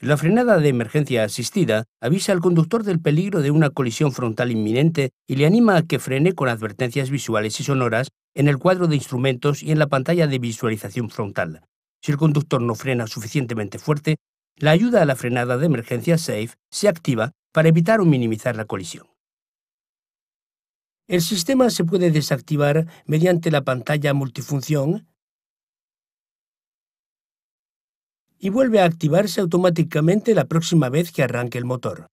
La frenada de emergencia asistida avisa al conductor del peligro de una colisión frontal inminente y le anima a que frene con advertencias visuales y sonoras en el cuadro de instrumentos y en la pantalla de visualización frontal. Si el conductor no frena suficientemente fuerte, la ayuda a la frenada de emergencia SAFE se activa para evitar o minimizar la colisión. El sistema se puede desactivar mediante la pantalla multifunción y vuelve a activarse automáticamente la próxima vez que arranque el motor.